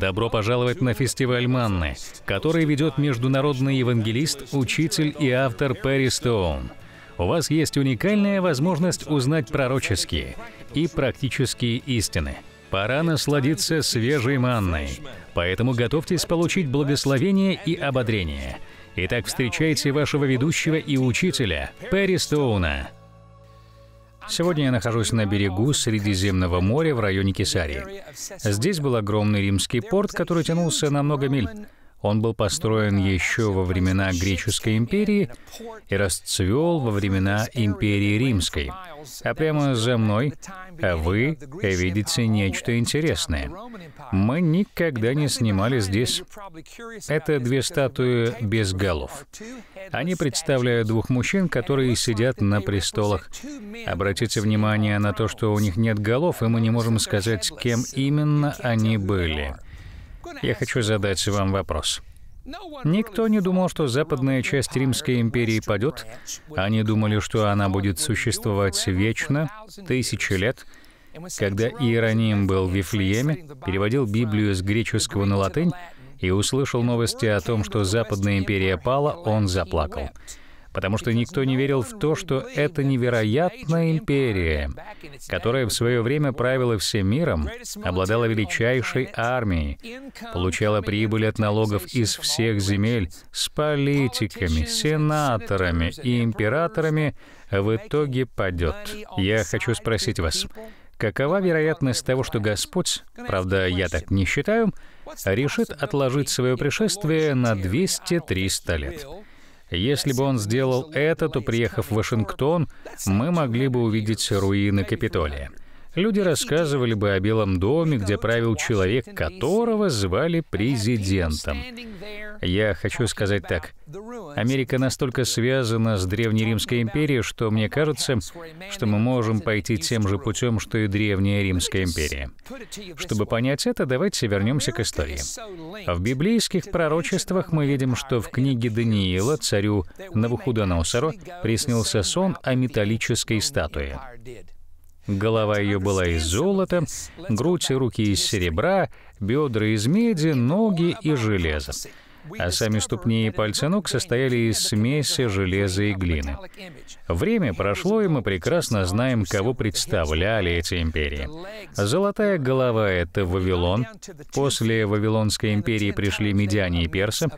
Добро пожаловать на фестиваль Манны, который ведет международный евангелист, учитель и автор Перри Стоун. У вас есть уникальная возможность узнать пророческие и практические истины. Пора насладиться свежей манной, поэтому готовьтесь получить благословение и ободрение. Итак, встречайте вашего ведущего и учителя Перри Стоуна. Сегодня я нахожусь на берегу Средиземного моря в районе Кесарии. Здесь был огромный римский порт, который тянулся на много миль. Он был построен еще во времена Греческой империи и расцвел во времена империи Римской. А прямо за мной а вы видите нечто интересное. Мы никогда не снимали здесь. Это две статуи без голов. Они представляют двух мужчин, которые сидят на престолах. Обратите внимание на то, что у них нет голов, и мы не можем сказать, кем именно они были. Я хочу задать вам вопрос. Никто не думал, что западная часть Римской империи падет. Они думали, что она будет существовать вечно, тысячи лет. Когда Иероним был в Вифлееме, переводил Библию с греческого на латынь и услышал новости о том, что Западная империя пала, он заплакал потому что никто не верил в то, что это невероятная империя, которая в свое время правила всем миром, обладала величайшей армией, получала прибыль от налогов из всех земель с политиками, сенаторами и императорами, а в итоге падет. Я хочу спросить вас, какова вероятность того, что Господь, правда, я так не считаю, решит отложить свое пришествие на 200-300 лет? Если бы он сделал это, то, приехав в Вашингтон, мы могли бы увидеть руины Капитолия люди рассказывали бы о Белом доме, где правил человек, которого звали президентом. Я хочу сказать так. Америка настолько связана с Древнеримской империей, что мне кажется, что мы можем пойти тем же путем, что и Древняя Римская империя. Чтобы понять это, давайте вернемся к истории. В библейских пророчествах мы видим, что в книге Даниила царю Навуходоносору приснился сон о металлической статуе. Голова ее была из золота, грудь и руки из серебра, бедра из меди, ноги из железа а сами ступни и пальцы ног состояли из смеси железа и глины. Время прошло, и мы прекрасно знаем, кого представляли эти империи. Золотая голова — это Вавилон. После Вавилонской империи пришли медиане и персы.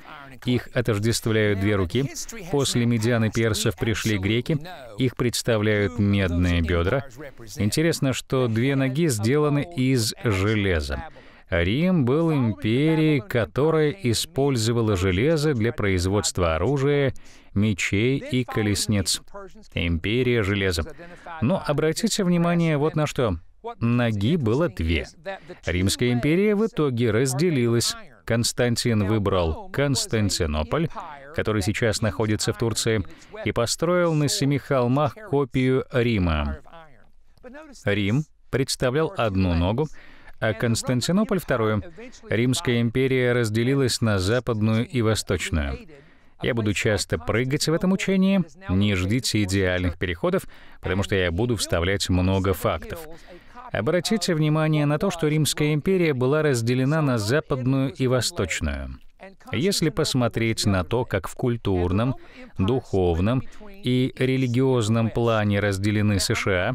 Их отождествляют две руки. После и персов пришли греки. Их представляют медные бедра. Интересно, что две ноги сделаны из железа. Рим был империей, которая использовала железо для производства оружия, мечей и колесниц. Империя железа. Но обратите внимание вот на что. Ноги было две. Римская империя в итоге разделилась. Константин выбрал Константинополь, который сейчас находится в Турции, и построил на семи холмах копию Рима. Рим представлял одну ногу, а Константинополь вторую. Римская империя разделилась на западную и восточную. Я буду часто прыгать в этом учении. Не ждите идеальных переходов, потому что я буду вставлять много фактов. Обратите внимание на то, что Римская империя была разделена на западную и восточную. Если посмотреть на то, как в культурном, духовном и религиозном плане разделены США,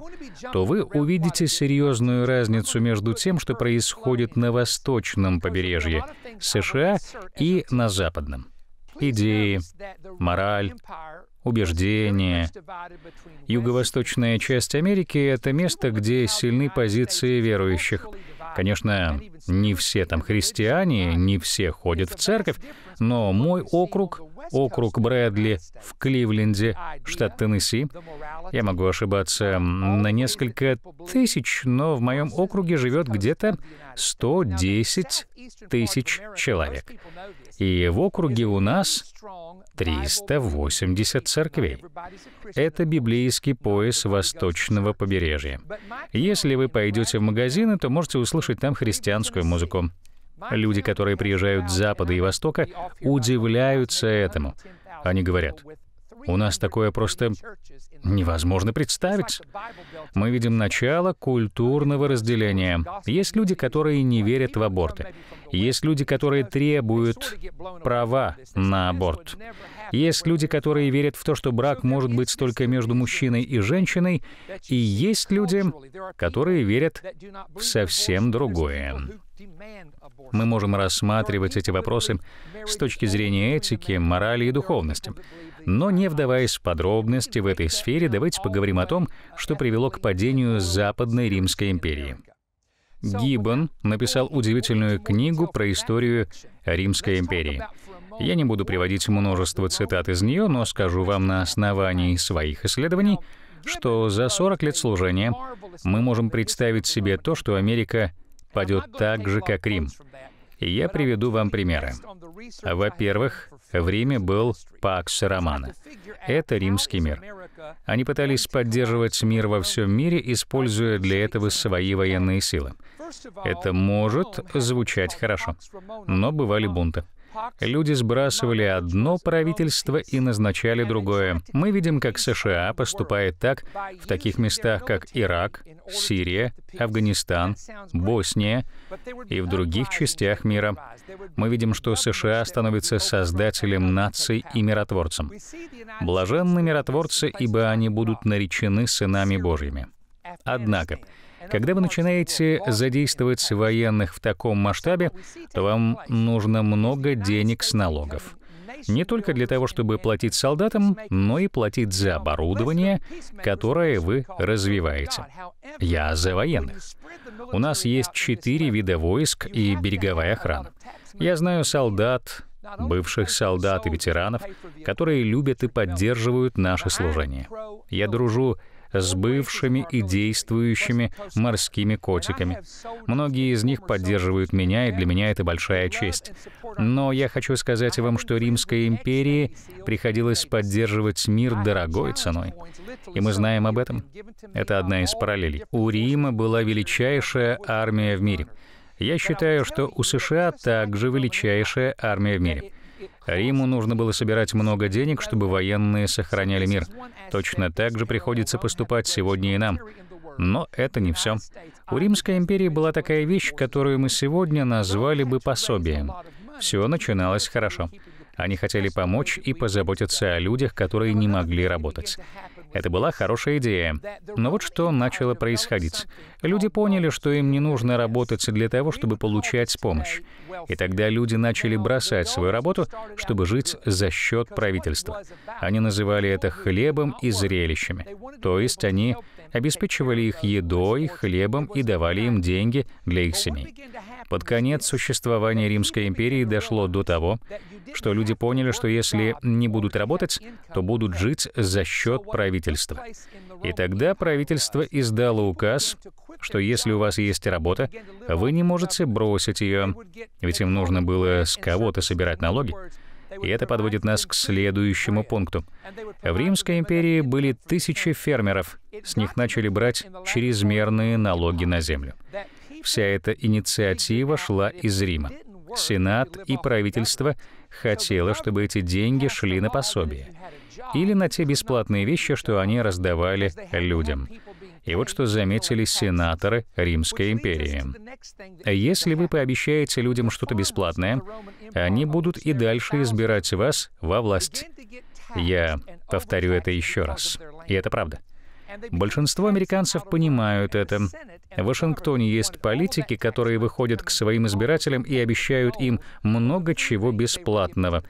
то вы увидите серьезную разницу между тем, что происходит на восточном побережье США и на западном. Идеи, мораль, убеждения. Юго-восточная часть Америки — это место, где сильны позиции верующих. Конечно, не все там христиане, не все ходят в церковь, но мой округ, округ Брэдли в Кливленде, штат Теннесси, я могу ошибаться на несколько тысяч, но в моем округе живет где-то 110 тысяч человек. И в округе у нас 380 церквей. Это библейский пояс восточного побережья. Если вы пойдете в магазины, то можете услышать там христианскую музыку. Люди, которые приезжают с Запада и Востока, удивляются этому. Они говорят, у нас такое просто невозможно представить. Мы видим начало культурного разделения. Есть люди, которые не верят в аборты. Есть люди, которые требуют права на аборт. Есть люди, которые верят в то, что брак может быть только между мужчиной и женщиной. И есть люди, которые верят в совсем другое. Мы можем рассматривать эти вопросы с точки зрения этики, морали и духовности. Но не вдаваясь в подробности в этой сфере, давайте поговорим о том, что привело к падению Западной Римской империи. Гиббон написал удивительную книгу про историю Римской империи. Я не буду приводить множество цитат из нее, но скажу вам на основании своих исследований, что за 40 лет служения мы можем представить себе то, что Америка — падет так же, как Рим. И я приведу вам примеры. Во-первых, в Риме был Пакс Романа. Это римский мир. Они пытались поддерживать мир во всем мире, используя для этого свои военные силы. Это может звучать хорошо, но бывали бунты. Люди сбрасывали одно правительство и назначали другое. Мы видим, как США поступает так в таких местах, как Ирак, Сирия, Афганистан, Босния и в других частях мира. Мы видим, что США становится создателем наций и миротворцем. Блаженны миротворцы, ибо они будут наречены сынами Божьими. Однако, когда вы начинаете задействовать военных в таком масштабе, то вам нужно много денег с налогов. Не только для того, чтобы платить солдатам, но и платить за оборудование, которое вы развиваете. Я за военных. У нас есть четыре вида войск и береговая охрана. Я знаю солдат, бывших солдат и ветеранов, которые любят и поддерживают наше служение. Я дружу с бывшими и действующими морскими котиками. Многие из них поддерживают меня, и для меня это большая честь. Но я хочу сказать вам, что Римской империи приходилось поддерживать мир дорогой ценой. И мы знаем об этом. Это одна из параллелей. У Рима была величайшая армия в мире. Я считаю, что у США также величайшая армия в мире. Риму нужно было собирать много денег, чтобы военные сохраняли мир. Точно так же приходится поступать сегодня и нам. Но это не все. У Римской империи была такая вещь, которую мы сегодня назвали бы пособием. Все начиналось хорошо. Они хотели помочь и позаботиться о людях, которые не могли работать. Это была хорошая идея. Но вот что начало происходить. Люди поняли, что им не нужно работать для того, чтобы получать помощь. И тогда люди начали бросать свою работу, чтобы жить за счет правительства. Они называли это хлебом и зрелищами. То есть они обеспечивали их едой, хлебом и давали им деньги для их семей. Под конец существования Римской империи дошло до того, что люди поняли, что если не будут работать, то будут жить за счет правительства. И тогда правительство издало указ, что если у вас есть работа, вы не можете бросить ее, ведь им нужно было с кого-то собирать налоги. И это подводит нас к следующему пункту. В Римской империи были тысячи фермеров. С них начали брать чрезмерные налоги на землю. Вся эта инициатива шла из Рима. Сенат и правительство хотело, чтобы эти деньги шли на пособие или на те бесплатные вещи, что они раздавали людям. И вот что заметили сенаторы Римской империи. Если вы пообещаете людям что-то бесплатное, они будут и дальше избирать вас во власть. Я повторю это еще раз. И это правда. Большинство американцев понимают это. В Вашингтоне есть политики, которые выходят к своим избирателям и обещают им много чего бесплатного.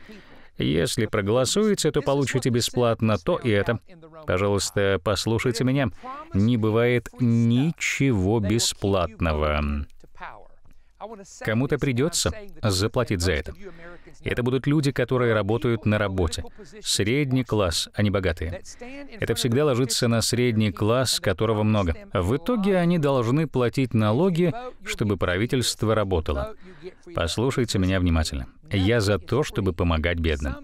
Если проголосуете, то получите бесплатно то и это. Пожалуйста, послушайте меня. Не бывает ничего бесплатного. Кому-то придется заплатить за это. Это будут люди, которые работают на работе. Средний класс, а не богатые. Это всегда ложится на средний класс, которого много. В итоге они должны платить налоги, чтобы правительство работало. Послушайте меня внимательно. Я за то, чтобы помогать бедным.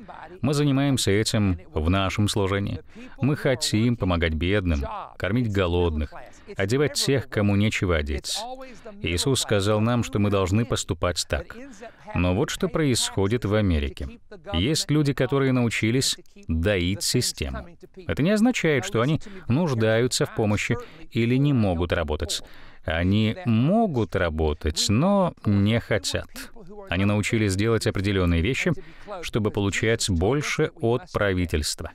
Мы занимаемся этим в нашем служении. Мы хотим помогать бедным, кормить голодных, одевать тех, кому нечего одеть. Иисус сказал нам, что мы должны поступать так. Но вот что происходит в Америке. Есть люди, которые научились доить систему. Это не означает, что они нуждаются в помощи или не могут работать. Они могут работать, но не хотят. Они научились делать определенные вещи, чтобы получать больше от правительства.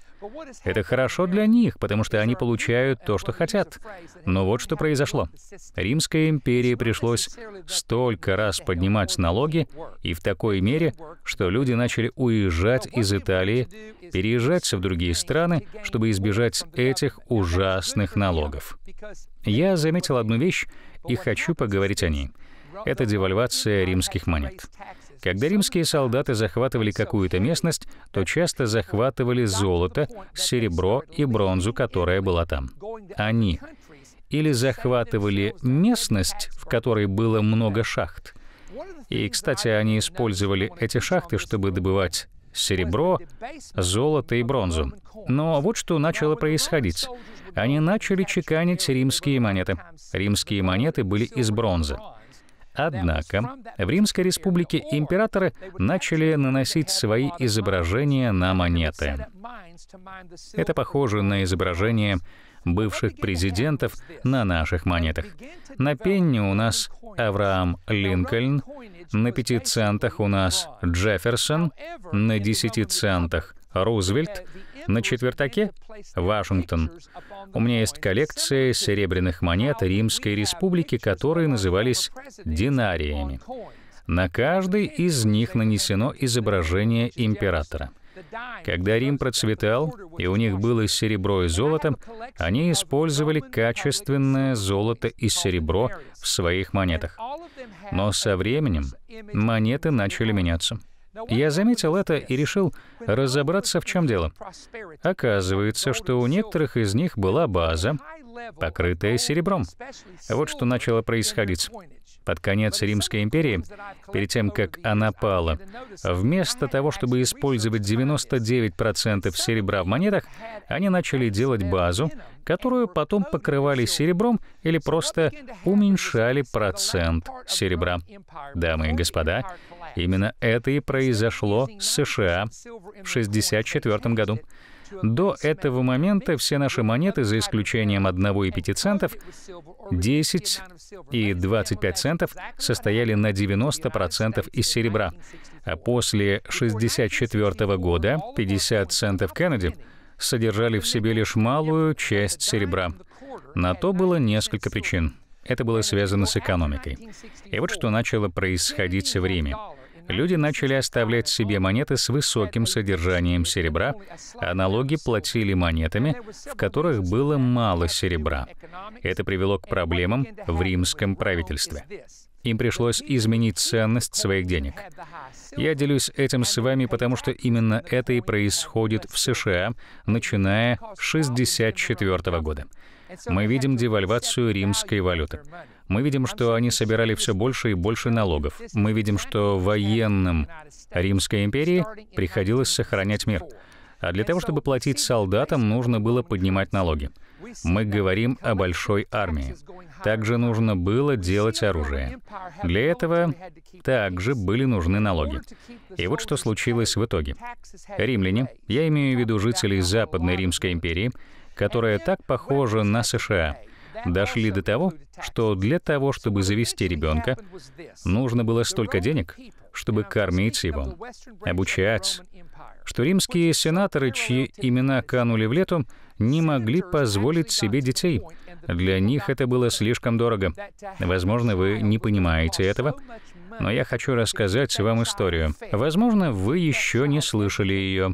Это хорошо для них, потому что они получают то, что хотят. Но вот что произошло. Римской империи пришлось столько раз поднимать налоги, и в такой мере, что люди начали уезжать из Италии, переезжать в другие страны, чтобы избежать этих ужасных налогов. Я заметил одну вещь и хочу поговорить о ней. Это девальвация римских монет. Когда римские солдаты захватывали какую-то местность, то часто захватывали золото, серебро и бронзу, которая была там. Они или захватывали местность, в которой было много шахт. И, кстати, они использовали эти шахты, чтобы добывать серебро, золото и бронзу. Но вот что начало происходить. Они начали чеканить римские монеты. Римские монеты были из бронзы. Однако в Римской республике императоры начали наносить свои изображения на монеты. Это похоже на изображение бывших президентов на наших монетах. На пенни у нас Авраам Линкольн, на пяти центах у нас Джефферсон, на десяти центах Рузвельт, на четвертаке — Вашингтон. У меня есть коллекция серебряных монет Римской Республики, которые назывались динариями. На каждый из них нанесено изображение императора. Когда Рим процветал, и у них было серебро и золото, они использовали качественное золото и серебро в своих монетах. Но со временем монеты начали меняться. Я заметил это и решил разобраться, в чем дело. Оказывается, что у некоторых из них была база, покрытая серебром. Вот что начало происходить. Под конец Римской империи, перед тем, как она пала, вместо того, чтобы использовать 99% серебра в монетах, они начали делать базу, которую потом покрывали серебром или просто уменьшали процент серебра. Дамы и господа, Именно это и произошло с США в 1964 году. До этого момента все наши монеты, за исключением 1,5 центов, 10 и 25 центов, состояли на 90% из серебра. А после 1964 года 50 центов Кеннеди содержали в себе лишь малую часть серебра. На то было несколько причин. Это было связано с экономикой. И вот что начало происходить в Риме люди начали оставлять себе монеты с высоким содержанием серебра, а налоги платили монетами, в которых было мало серебра. Это привело к проблемам в римском правительстве. Им пришлось изменить ценность своих денег. Я делюсь этим с вами, потому что именно это и происходит в США, начиная с 1964 года. Мы видим девальвацию римской валюты. Мы видим, что они собирали все больше и больше налогов. Мы видим, что военным Римской империи приходилось сохранять мир. А для того, чтобы платить солдатам, нужно было поднимать налоги. Мы говорим о большой армии. Также нужно было делать оружие. Для этого также были нужны налоги. И вот что случилось в итоге. Римляне, я имею в виду жителей Западной Римской империи, которая так похожа на США, дошли до того, что для того, чтобы завести ребенка, нужно было столько денег, чтобы кормить его, обучать, что римские сенаторы, чьи имена канули в лету, не могли позволить себе детей. Для них это было слишком дорого. Возможно, вы не понимаете этого, но я хочу рассказать вам историю. Возможно, вы еще не слышали ее.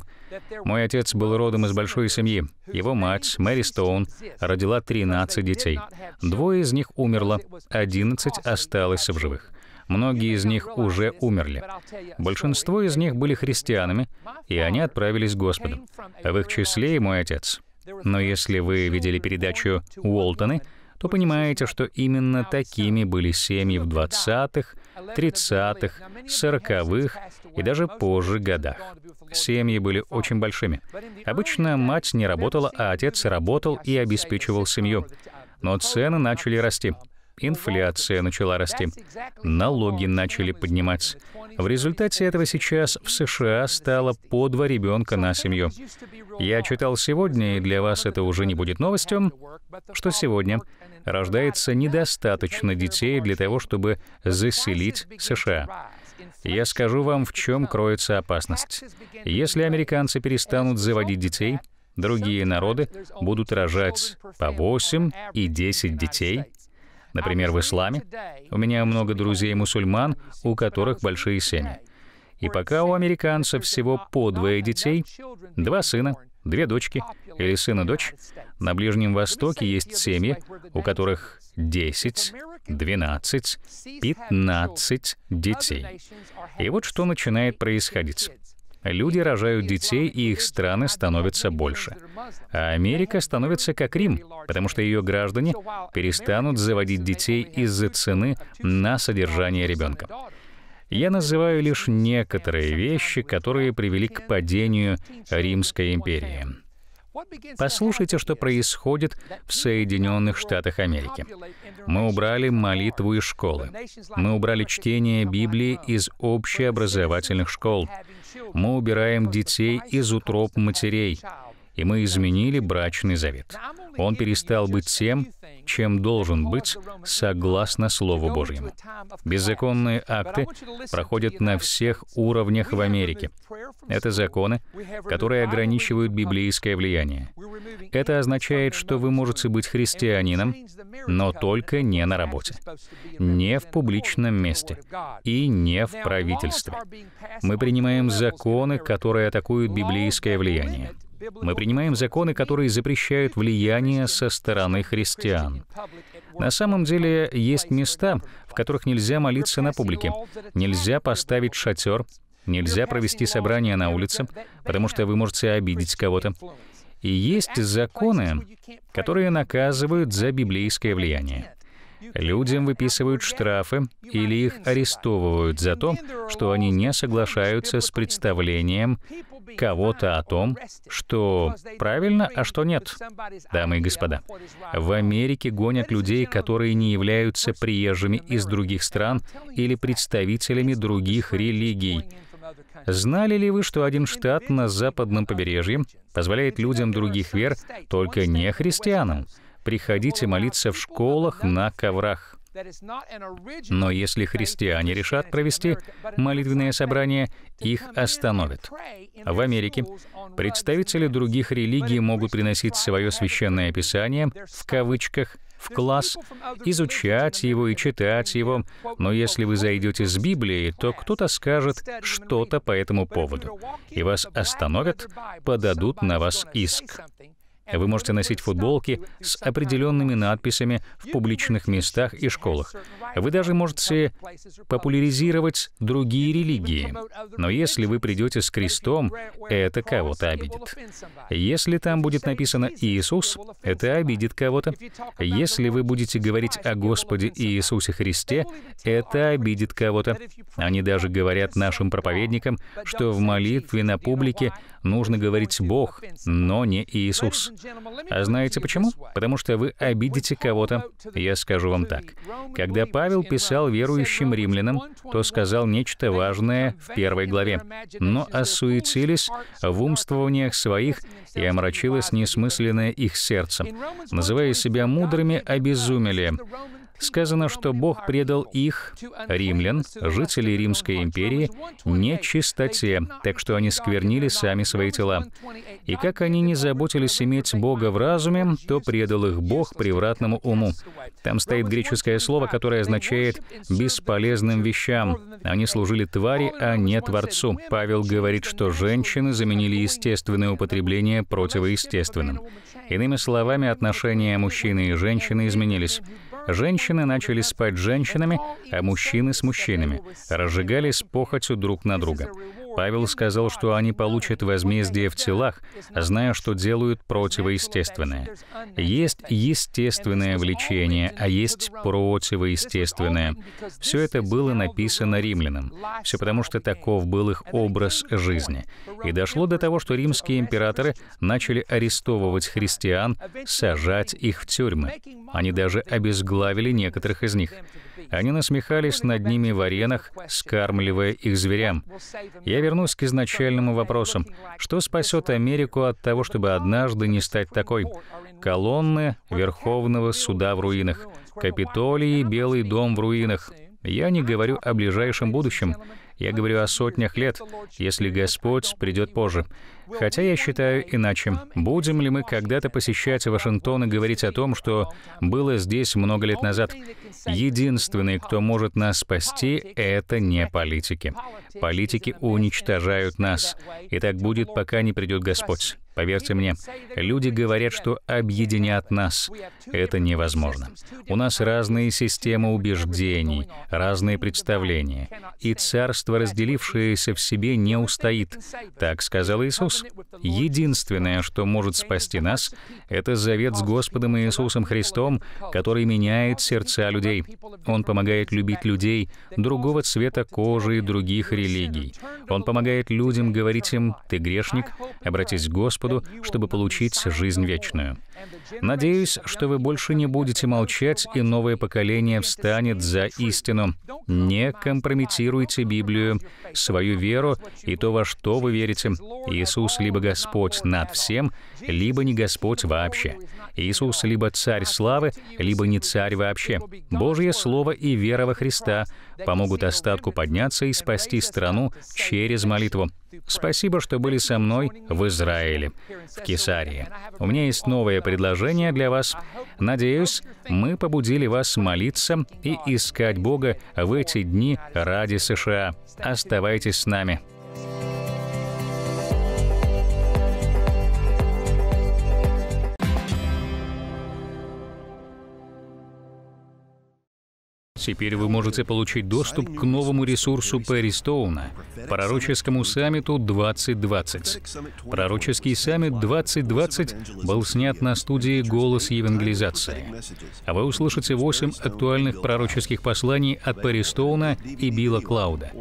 Мой отец был родом из большой семьи. Его мать, Мэри Стоун, родила 13 детей. Двое из них умерло, 11 осталось в живых. Многие из них уже умерли. Большинство из них были христианами, и они отправились к Господу. В их числе и мой отец. Но если вы видели передачу «Уолтоны», то понимаете, что именно такими были семьи в 20-х, 30-х, 40-х и даже позже годах. Семьи были очень большими. Обычно мать не работала, а отец работал и обеспечивал семью. Но цены начали расти. Инфляция начала расти. Налоги начали подниматься. В результате этого сейчас в США стало по два ребенка на семью. Я читал сегодня, и для вас это уже не будет новостью, что сегодня рождается недостаточно детей для того, чтобы заселить США. Я скажу вам, в чем кроется опасность. Если американцы перестанут заводить детей, другие народы будут рожать по 8 и 10 детей Например, в исламе у меня много друзей-мусульман, у которых большие семьи. И пока у американцев всего по двое детей, два сына, две дочки или сын и дочь, на Ближнем Востоке есть семьи, у которых 10, 12, 15 детей. И вот что начинает происходить. Люди рожают детей, и их страны становятся больше. А Америка становится как Рим, потому что ее граждане перестанут заводить детей из-за цены на содержание ребенка. Я называю лишь некоторые вещи, которые привели к падению Римской империи. Послушайте, что происходит в Соединенных Штатах Америки. Мы убрали молитву из школы. Мы убрали чтение Библии из общеобразовательных школ мы убираем детей из утроб матерей, и мы изменили брачный завет. Он перестал быть тем, чем должен быть, согласно Слову Божьему. Беззаконные акты проходят на всех уровнях в Америке. Это законы, которые ограничивают библейское влияние. Это означает, что вы можете быть христианином, но только не на работе, не в публичном месте и не в правительстве. Мы принимаем законы, которые атакуют библейское влияние. Мы принимаем законы, которые запрещают влияние со стороны христиан. На самом деле есть места, в которых нельзя молиться на публике, нельзя поставить шатер, нельзя провести собрание на улице, потому что вы можете обидеть кого-то. И есть законы, которые наказывают за библейское влияние. Людям выписывают штрафы или их арестовывают за то, что они не соглашаются с представлением кого-то о том, что правильно, а что нет. Дамы и господа, в Америке гонят людей, которые не являются приезжими из других стран или представителями других религий. Знали ли вы, что один штат на западном побережье позволяет людям других вер, только не христианам, приходить и молиться в школах на коврах? Но если христиане решат провести молитвенное собрание, их остановят. В Америке представители других религий могут приносить свое священное писание в кавычках в класс, изучать его и читать его, но если вы зайдете с Библией, то кто-то скажет что-то по этому поводу, и вас остановят, подадут на вас иск. Вы можете носить футболки с определенными надписями в публичных местах и школах. Вы даже можете популяризировать другие религии. Но если вы придете с крестом, это кого-то обидит. Если там будет написано «Иисус», это обидит кого-то. Если вы будете говорить о Господе Иисусе Христе, это обидит кого-то. Они даже говорят нашим проповедникам, что в молитве на публике нужно говорить «Бог», но не «Иисус». А знаете почему? Потому что вы обидите кого-то. Я скажу вам так. Когда Павел писал верующим римлянам, то сказал нечто важное в первой главе. «Но осуетились в умствованиях своих, и омрачилось несмысленное их сердце. Называя себя мудрыми, обезумели сказано, что Бог предал их, римлян, жителей Римской империи, нечистоте, так что они сквернили сами свои тела. И как они не заботились иметь Бога в разуме, то предал их Бог превратному уму. Там стоит греческое слово, которое означает «бесполезным вещам». Они служили твари, а не Творцу. Павел говорит, что женщины заменили естественное употребление противоестественным. Иными словами, отношения мужчины и женщины изменились. Женщины начали спать с женщинами, а мужчины с мужчинами, разжигались похотью друг на друга. Павел сказал, что они получат возмездие в телах, зная, что делают противоестественное. Есть естественное влечение, а есть противоестественное. Все это было написано римлянам. Все потому, что таков был их образ жизни. И дошло до того, что римские императоры начали арестовывать христиан, сажать их в тюрьмы. Они даже обезглавили некоторых из них. Они насмехались над ними в аренах, скармливая их зверям. Я вернусь к изначальному вопросу. Что спасет Америку от того, чтобы однажды не стать такой? Колонны Верховного суда в руинах, Капитолий и Белый дом в руинах. Я не говорю о ближайшем будущем. Я говорю о сотнях лет, если Господь придет позже. Хотя я считаю иначе. Будем ли мы когда-то посещать Вашингтон и говорить о том, что было здесь много лет назад? Единственный, кто может нас спасти, это не политики. Политики уничтожают нас, и так будет, пока не придет Господь. Поверьте мне, люди говорят, что объединят нас. Это невозможно. У нас разные системы убеждений, разные представления. И царство, разделившееся в себе, не устоит. Так сказал Иисус. Единственное, что может спасти нас, это завет с Господом Иисусом Христом, который меняет сердца людей. Он помогает любить людей другого цвета кожи и других религий. Он помогает людям говорить им «ты грешник», «обратись к Господу», Господу, чтобы получить жизнь вечную. Надеюсь, что вы больше не будете молчать, и новое поколение встанет за истину. Не компрометируйте Библию, свою веру и то, во что вы верите. Иисус либо Господь над всем, либо не Господь вообще. Иисус либо царь славы, либо не царь вообще. Божье Слово и вера во Христа помогут остатку подняться и спасти страну через молитву. Спасибо, что были со мной в Израиле, в Кесарии. У меня есть новое предложение для вас. Надеюсь, мы побудили вас молиться и искать Бога в эти дни ради США. Оставайтесь с нами. Теперь вы можете получить доступ к новому ресурсу Перри пророческому саммиту 2020. Пророческий саммит 2020 был снят на студии «Голос евангелизации». А вы услышите 8 актуальных пророческих посланий от Перри и Билла Клауда.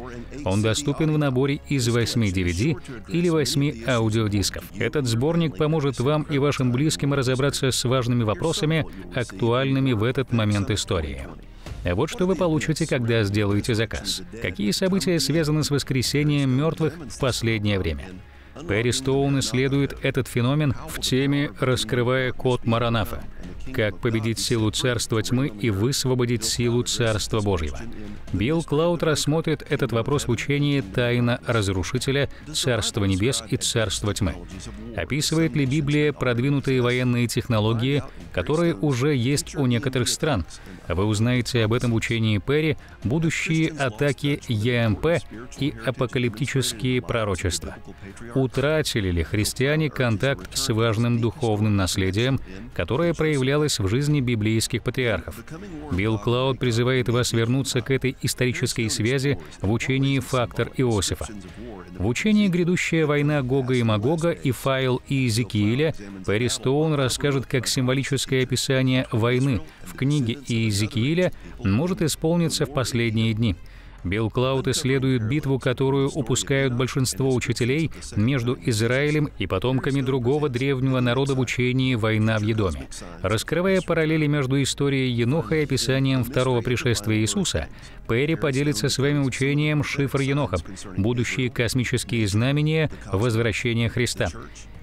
Он доступен в наборе из 8 DVD или 8 аудиодисков. Этот сборник поможет вам и вашим близким разобраться с важными вопросами, актуальными в этот момент истории. Вот что вы получите, когда сделаете заказ. Какие события связаны с воскресением мертвых в последнее время? Перри Стоун исследует этот феномен в теме «Раскрывая код Маранафа», «Как победить силу царства тьмы и высвободить силу царства Божьего». Билл Клауд рассмотрит этот вопрос в учении «Тайна разрушителя. Царства небес и Царства тьмы». Описывает ли Библия продвинутые военные технологии, которые уже есть у некоторых стран? Вы узнаете об этом в учении Перри, будущие атаки ЕМП и апокалиптические пророчества. Утратили ли христиане контакт с важным духовным наследием, которое проявлял состоялась в жизни библейских патриархов. Билл Клауд призывает вас вернуться к этой исторической связи в учении «Фактор Иосифа». В учении «Грядущая война Гога и Магога» и «Файл и Иезекииля» Перри Стоун расскажет, как символическое описание войны в книге Иезекииля может исполниться в последние дни — Билл Клауд исследует битву, которую упускают большинство учителей между Израилем и потомками другого древнего народа в учении «Война в Едоме». Раскрывая параллели между историей Еноха и описанием второго пришествия Иисуса, Перри поделится с вами учением «Шифр Еноха. Будущие космические знамения возвращения Христа».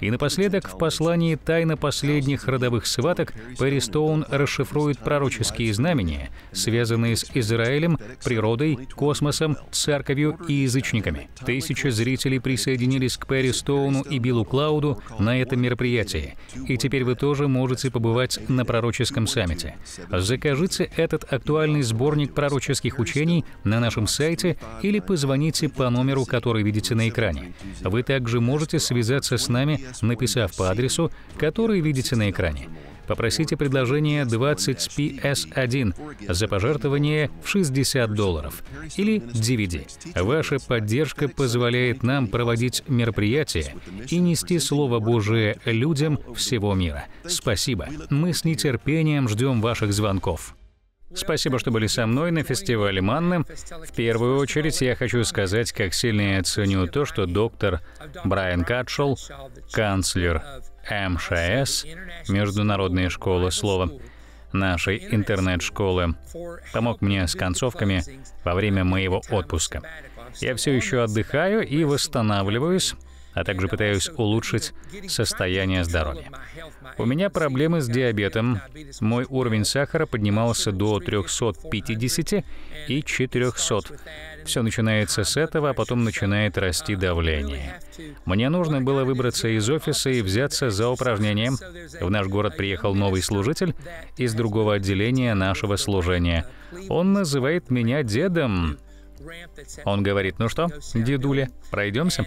И напоследок, в послании «Тайна последних родовых сваток» Перри Стоун расшифрует пророческие знамения, связанные с Израилем, природой, космосом, церковью и язычниками. Тысячи зрителей присоединились к Перри Стоуну и Биллу Клауду на этом мероприятии. И теперь вы тоже можете побывать на пророческом саммите. Закажите этот актуальный сборник пророческих учений на нашем сайте или позвоните по номеру, который видите на экране. Вы также можете связаться с нами написав по адресу, который видите на экране. Попросите предложение 20PS1 за пожертвование в 60 долларов или DVD. Ваша поддержка позволяет нам проводить мероприятия и нести Слово Божие людям всего мира. Спасибо. Мы с нетерпением ждем ваших звонков. Спасибо, что были со мной на фестивале Манны. В первую очередь я хочу сказать, как сильно я ценю то, что доктор Брайан Катшелл, канцлер МШС, Международная школа слова, нашей интернет-школы, помог мне с концовками во время моего отпуска. Я все еще отдыхаю и восстанавливаюсь, а также пытаюсь улучшить состояние здоровья. У меня проблемы с диабетом. Мой уровень сахара поднимался до 350 и 400. Все начинается с этого, а потом начинает расти давление. Мне нужно было выбраться из офиса и взяться за упражнение. В наш город приехал новый служитель из другого отделения нашего служения. Он называет меня дедом. Он говорит, ну что, дедуля, пройдемся?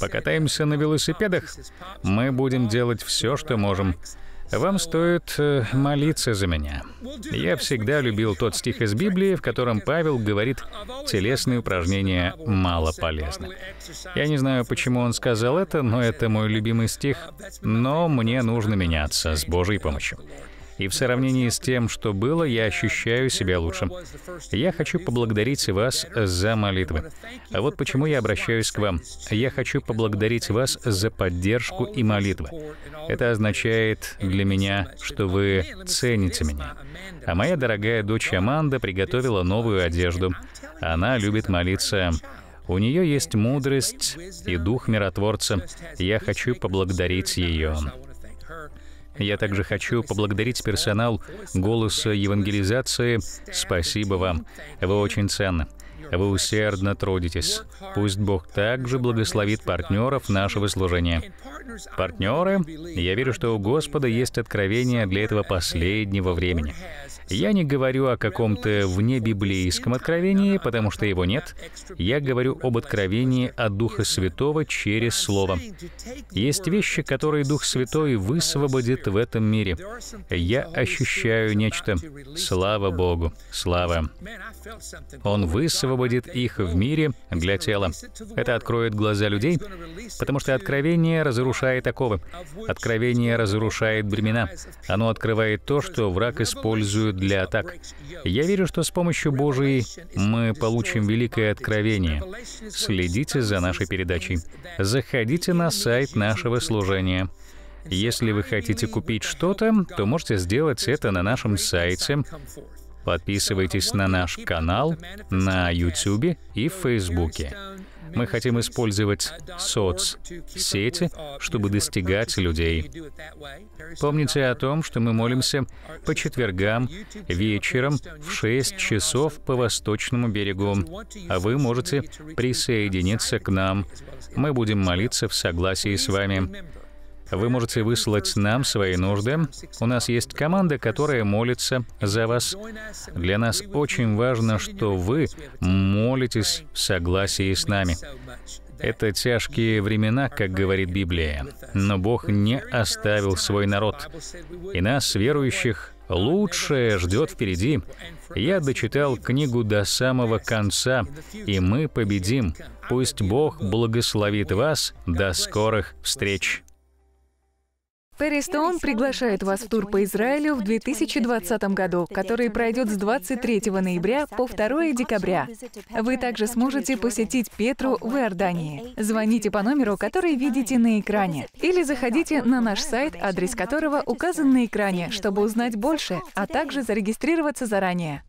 Покатаемся на велосипедах? Мы будем делать все, что можем. Вам стоит э, молиться за меня. Я всегда любил тот стих из Библии, в котором Павел говорит, телесные упражнения мало полезны. Я не знаю, почему он сказал это, но это мой любимый стих, но мне нужно меняться с Божьей помощью. И в сравнении с тем, что было, я ощущаю себя лучше. Я хочу поблагодарить вас за молитвы. А вот почему я обращаюсь к вам. Я хочу поблагодарить вас за поддержку и молитвы. Это означает для меня, что вы цените меня. А моя дорогая дочь Аманда приготовила новую одежду. Она любит молиться. У нее есть мудрость и дух миротворца. Я хочу поблагодарить ее. Я также хочу поблагодарить персонал «Голоса евангелизации». Спасибо вам. Вы очень ценны. Вы усердно трудитесь. Пусть Бог также благословит партнеров нашего служения. Партнеры, я верю, что у Господа есть откровение для этого последнего времени. Я не говорю о каком-то внебиблейском откровении, потому что его нет. Я говорю об откровении от Духа Святого через Слово. Есть вещи, которые Дух Святой высвободит в этом мире. Я ощущаю нечто. Слава Богу! Слава! Он высвободит их в мире для тела. Это откроет глаза людей, потому что откровение разрушает оковы. Откровение разрушает бремена. Оно открывает то, что враг использует используют для атак. Я верю, что с помощью Божией мы получим великое откровение. Следите за нашей передачей. Заходите на сайт нашего служения. Если вы хотите купить что-то, то можете сделать это на нашем сайте. Подписывайтесь на наш канал на YouTube и в Фейсбуке. Мы хотим использовать соцсети, чтобы достигать людей. Помните о том, что мы молимся по четвергам вечером в 6 часов по восточному берегу, а вы можете присоединиться к нам. Мы будем молиться в согласии с вами. Вы можете выслать нам свои нужды. У нас есть команда, которая молится за вас. Для нас очень важно, что вы молитесь в согласии с нами. Это тяжкие времена, как говорит Библия, но Бог не оставил свой народ. И нас, верующих, лучшее ждет впереди. Я дочитал книгу до самого конца, и мы победим. Пусть Бог благословит вас. До скорых встреч! Терристоун приглашает вас в тур по Израилю в 2020 году, который пройдет с 23 ноября по 2 декабря. Вы также сможете посетить Петру в Иордании. Звоните по номеру, который видите на экране, или заходите на наш сайт, адрес которого указан на экране, чтобы узнать больше, а также зарегистрироваться заранее.